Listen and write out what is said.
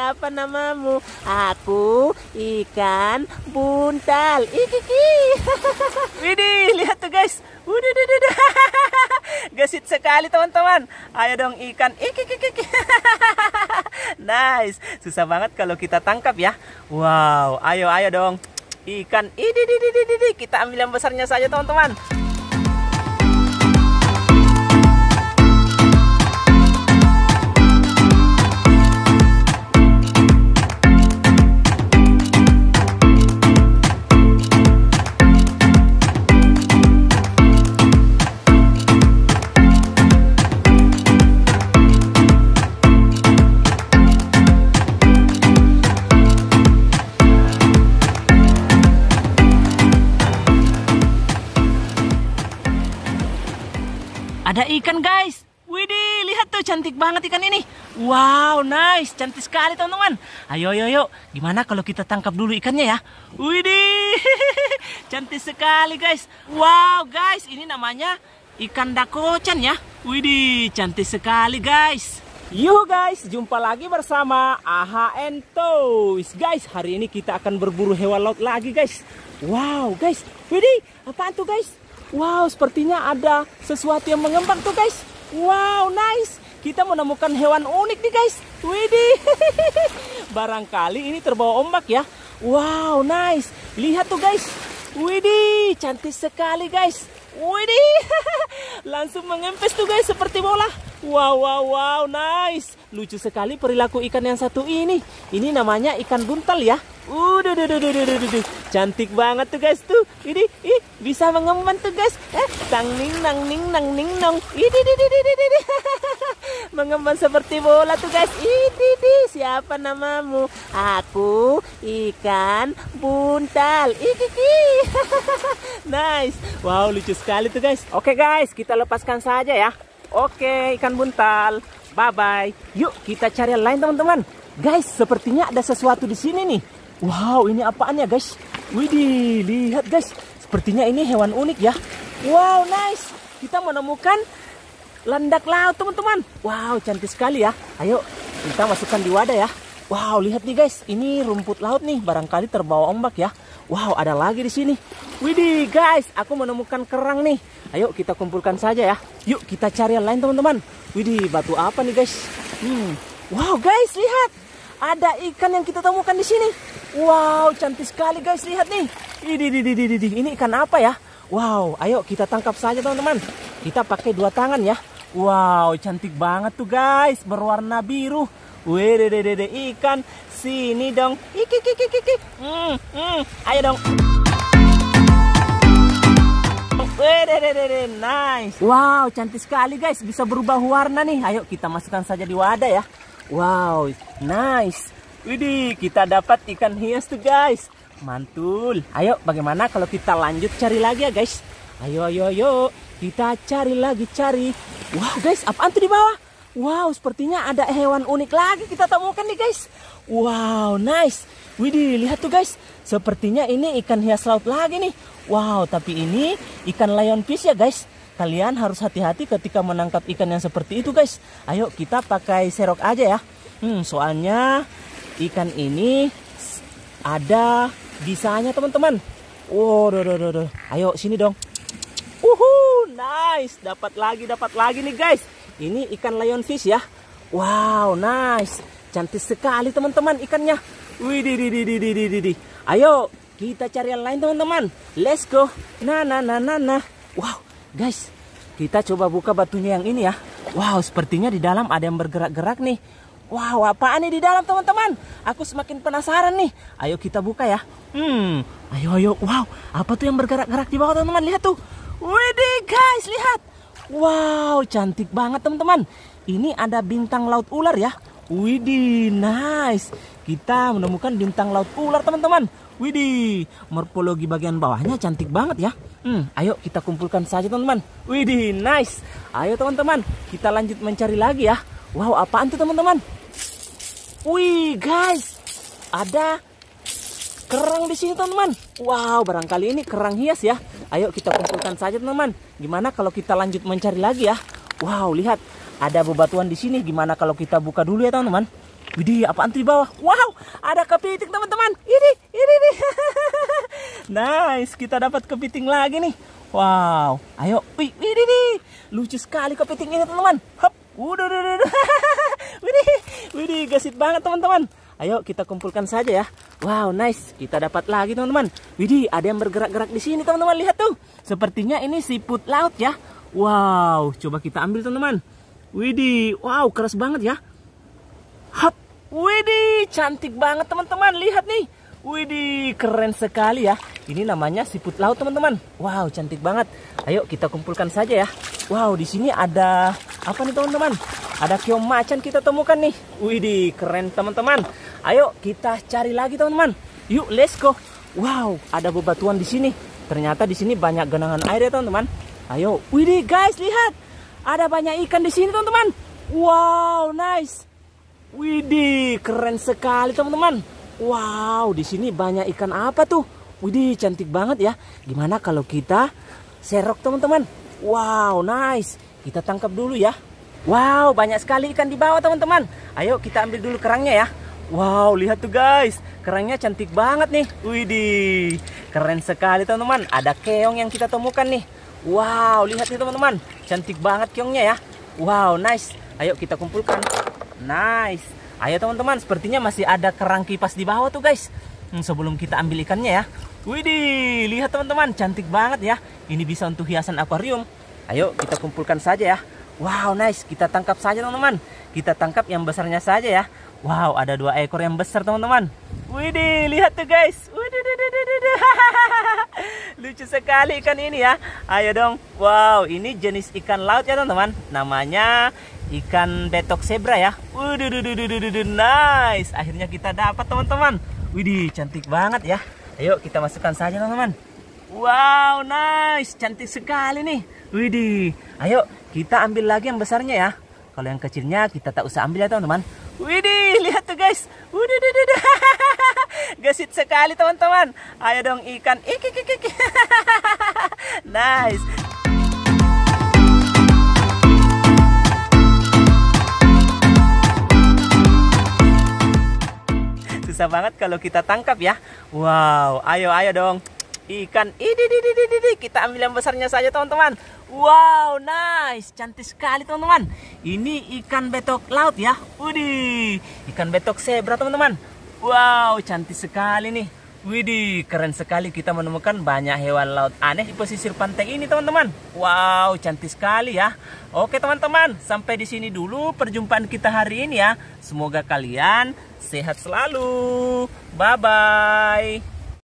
Siapa namamu? Aku ikan buntal. Ikiki. Widih, lihat tuh guys. Udah, udah, udah. Gesit sekali teman-teman. Ayo dong ikan. Ikiki. nice. Susah banget kalau kita tangkap ya. Wow, ayo ayo dong. Ikan. Ididididididi. Kita ambil yang besarnya saja teman-teman. Ada ikan guys. Widih, lihat tuh cantik banget ikan ini. Wow, nice. Cantik sekali teman-teman. Ayo, ayo, ayo. Gimana kalau kita tangkap dulu ikannya ya? Widih, cantik sekali guys. Wow guys, ini namanya ikan dakocan ya. Widih, cantik sekali guys. Yuk guys, jumpa lagi bersama and Toys Guys, hari ini kita akan berburu hewan laut lagi guys Wow guys, widih, apaan tuh guys? Wow, sepertinya ada sesuatu yang mengembang tuh guys. Wow, nice. Kita menemukan hewan unik nih guys. Widih. Barangkali ini terbawa ombak ya. Wow, nice. Lihat tuh guys. Widih, cantik sekali guys. Widih. Langsung mengempes tuh guys seperti bola. Wow, wow, wow, nice. Lucu sekali perilaku ikan yang satu ini. Ini namanya ikan buntal ya. Uh, Aduh, aduh, aduh, aduh, aduh, aduh. Cantik banget tuh guys tuh. Ini, ih, bisa mengemban tuh guys. Eh, tang ning nang ning nang ning nong. Ini, ini, ini, ini, ini. mengemban seperti bola tuh guys. Ini, ini. Siapa namamu? Aku ikan buntal. Ini, ini. nice. Wow, lucu sekali tuh guys. Oke okay, guys, kita lepaskan saja ya. Oke, okay, ikan buntal. Bye bye. Yuk kita cari yang lain teman-teman. Guys, sepertinya ada sesuatu di sini nih. Wow, ini apaan ya guys? Widih, lihat guys. Sepertinya ini hewan unik ya. Wow, nice. Kita menemukan landak laut teman-teman. Wow, cantik sekali ya. Ayo, kita masukkan di wadah ya. Wow, lihat nih guys. Ini rumput laut nih. Barangkali terbawa ombak ya. Wow, ada lagi di sini. Widih, guys. Aku menemukan kerang nih. Ayo, kita kumpulkan saja ya. Yuk, kita cari yang lain teman-teman. Widih, batu apa nih guys? Hmm. Wow, guys, lihat ada ikan yang kita temukan di sini. Wow, cantik sekali guys, lihat nih. Ini ini, ini, ini, ini ikan apa ya? Wow, ayo kita tangkap saja teman-teman. Kita pakai dua tangan ya. Wow, cantik banget tuh guys, berwarna biru. Wih, ikan sini dong. Iki, iki, iki, iki. Mm, mm. Ayo dong. nice. Wow, cantik sekali guys, bisa berubah warna nih. Ayo kita masukkan saja di wadah ya. Wow, nice. Widih, kita dapat ikan hias tuh guys. Mantul. Ayo, bagaimana kalau kita lanjut cari lagi ya guys? Ayo, ayo, ayo. Kita cari lagi, cari. Wow guys, apaan tuh di bawah? Wow, sepertinya ada hewan unik lagi kita temukan nih guys. Wow, nice. Widih, lihat tuh guys. Sepertinya ini ikan hias laut lagi nih. Wow, tapi ini ikan lionfish ya guys kalian harus hati-hati ketika menangkap ikan yang seperti itu guys ayo kita pakai serok aja ya hmm, soalnya ikan ini ada bisanya teman-teman wow ayo sini dong uhu nice dapat lagi dapat lagi nih guys ini ikan lionfish ya wow nice cantik sekali teman-teman ikannya wih di di di di ayo kita cari yang lain teman-teman let's go nah nah nah nah nah wow Guys, kita coba buka batunya yang ini ya. Wow, sepertinya di dalam ada yang bergerak-gerak nih. Wow, apaan nih di dalam teman-teman? Aku semakin penasaran nih. Ayo kita buka ya. Hmm, ayo ayo. Wow, apa tuh yang bergerak-gerak di bawah teman-teman? Lihat tuh. Widih guys, lihat. Wow, cantik banget teman-teman. Ini ada bintang laut ular ya. Widih, nice kita menemukan bintang laut ular teman-teman. Widih, morfologi bagian bawahnya cantik banget ya. Hmm, ayo kita kumpulkan saja teman-teman. Widih, nice. Ayo teman-teman, kita lanjut mencari lagi ya. Wow, apaan tuh teman-teman? Wih, guys. Ada kerang di sini teman-teman. Wow, barangkali ini kerang hias ya. Ayo kita kumpulkan saja teman-teman. Gimana kalau kita lanjut mencari lagi ya? Wow, lihat. Ada bebatuan di sini. Gimana kalau kita buka dulu ya teman-teman? Widih, apaan tuh bawah? Wow, ada kepiting teman-teman. Ini, ini nih. nice, kita dapat kepiting lagi nih. Wow, ayo. Wih, ini nih. Lucu sekali kepiting ini teman-teman. Hop, udah, udah, udah. Widih, widih, gesit banget teman-teman. Ayo kita kumpulkan saja ya. Wow, nice. Kita dapat lagi teman-teman. Widih, ada yang bergerak-gerak di sini teman-teman. Lihat tuh. Sepertinya ini siput laut ya. Wow, coba kita ambil teman-teman. Widih, wow, keras banget ya. Hap, widih, cantik banget teman-teman. Lihat nih. Widih, keren sekali ya. Ini namanya siput laut teman-teman. Wow, cantik banget. Ayo kita kumpulkan saja ya. Wow, di sini ada apa nih teman-teman? Ada kiong macan kita temukan nih. Widih, keren teman-teman. Ayo kita cari lagi teman-teman. Yuk, let's go. Wow, ada bebatuan di sini. Ternyata di sini banyak genangan air ya teman-teman. Ayo, widih guys, lihat. Ada banyak ikan di sini teman-teman. Wow, nice. Widih, keren sekali teman-teman. Wow, di sini banyak ikan apa tuh? Widih, cantik banget ya. Gimana kalau kita serok teman-teman? Wow, nice. Kita tangkap dulu ya. Wow, banyak sekali ikan di bawah teman-teman. Ayo kita ambil dulu kerangnya ya. Wow, lihat tuh guys. Kerangnya cantik banget nih. Widih, keren sekali teman-teman. Ada keong yang kita temukan nih. Wow, lihat nih teman-teman. Cantik banget keongnya ya. Wow, nice. Ayo kita kumpulkan. Nice. Ayo teman-teman, sepertinya masih ada kerang kipas di bawah tuh guys. Hmm, sebelum kita ambil ikannya ya. Widih, lihat teman-teman, cantik banget ya. Ini bisa untuk hiasan akuarium. Ayo kita kumpulkan saja ya. Wow, nice. Kita tangkap saja teman-teman. Kita tangkap yang besarnya saja ya. Wow, ada dua ekor yang besar teman-teman. Widih, lihat tuh guys. Widih, lucu sekali ikan ini ya. Ayo dong. Wow, ini jenis ikan laut ya teman-teman. Namanya ikan betok zebra ya. Waduh, nice. Akhirnya kita dapat teman-teman. Widih, cantik banget ya. Ayo kita masukkan saja teman-teman. Wow, nice. Cantik sekali nih. Widih. Ayo kita ambil lagi yang besarnya ya. Kalau yang kecilnya kita tak usah ambil ya teman-teman. Widih, lihat tuh guys. Waduh, gesit sekali teman-teman. Ayo dong ikan. Iki, iki, iki. nice. bisa banget kalau kita tangkap ya. Wow, ayo ayo dong. Ikan, ini, ini, ini, ini. kita ambil yang besarnya saja teman-teman. Wow, nice, cantik sekali teman-teman. Ini ikan betok laut ya. Widih, ikan betok zebra teman-teman. Wow, cantik sekali nih. Widih, keren sekali kita menemukan banyak hewan laut aneh di pesisir pantai ini, teman-teman. Wow, cantik sekali ya. Oke, teman-teman, sampai di sini dulu perjumpaan kita hari ini ya. Semoga kalian Sehat selalu. Bye-bye.